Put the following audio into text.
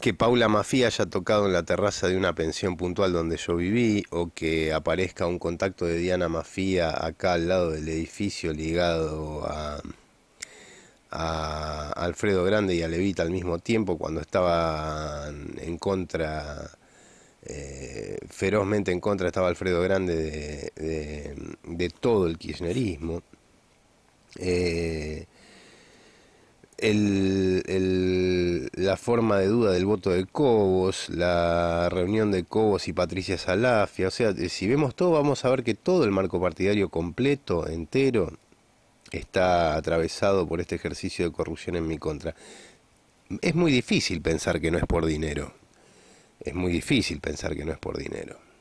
que Paula Mafía haya tocado en la terraza de una pensión puntual donde yo viví o que aparezca un contacto de Diana Mafía acá al lado del edificio ligado a, Alfredo Grande y a Levita al mismo tiempo cuando estaba en contra, eh, ferozmente en contra estaba Alfredo Grande de, todo el kirchnerismo. Eh, el, el la forma de duda del voto de Cobos, la reunión de Cobos y Patricia Salafia, o sea, eh, si vemos todo vamos a ver que todo el marco partidario completo, entero, está atravesado por este ejercicio de corrupción en mi contra. Es muy difícil pensar que no es por dinero. Es muy difícil pensar que no es por dinero.